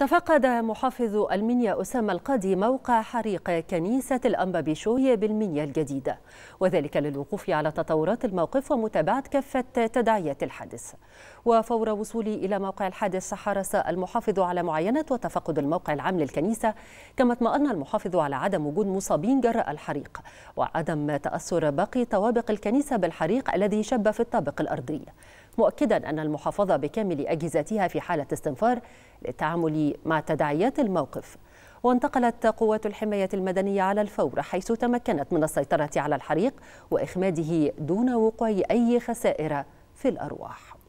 تفقد محافظ المنيا أسامة القاضي موقع حريق كنيسة الأنبا بشوي بالمنيا الجديدة وذلك للوقوف على تطورات الموقف ومتابعة كافة تداعيات الحادث وفور وصولي إلى موقع الحادث حرص المحافظ على معاينة وتفقد الموقع العام للكنيسة كما اطمأن المحافظ على عدم وجود مصابين جراء الحريق وعدم تأثر باقي طوابق الكنيسة بالحريق الذي شب في الطابق الأرضي مؤكدا أن المحافظة بكامل أجهزتها في حالة استنفار للتعامل مع تداعيات الموقف وانتقلت قوات الحماية المدنية على الفور حيث تمكنت من السيطرة على الحريق وإخماده دون وقوع أي خسائر في الأرواح